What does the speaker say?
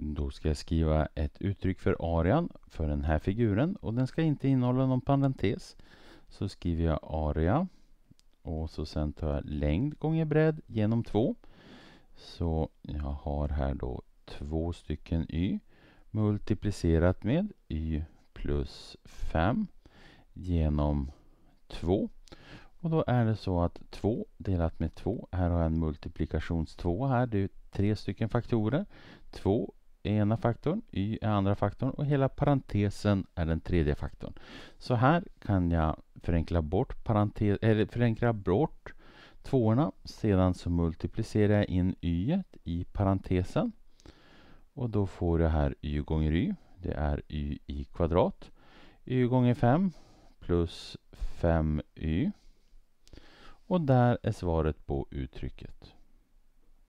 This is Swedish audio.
Då ska jag skriva ett uttryck för arean för den här figuren och den ska inte innehålla någon parentes. Så skriver jag area och så sen tar jag längd gånger bredd genom 2. Så jag har här då två stycken y multiplicerat med y plus 5 genom 2. Och då är det så att 2 delat med 2, här har jag en multiplikations 2 här, det är tre stycken faktorer. 2 är ena faktorn, y är andra faktorn och hela parentesen är den tredje faktorn. Så här kan jag förenkla bort, parentes, eller förenkla bort tvåorna. Sedan så multiplicerar jag in y i parentesen. Och då får jag här y gånger y. Det är y i kvadrat. y gånger 5 plus 5y. Och där är svaret på uttrycket.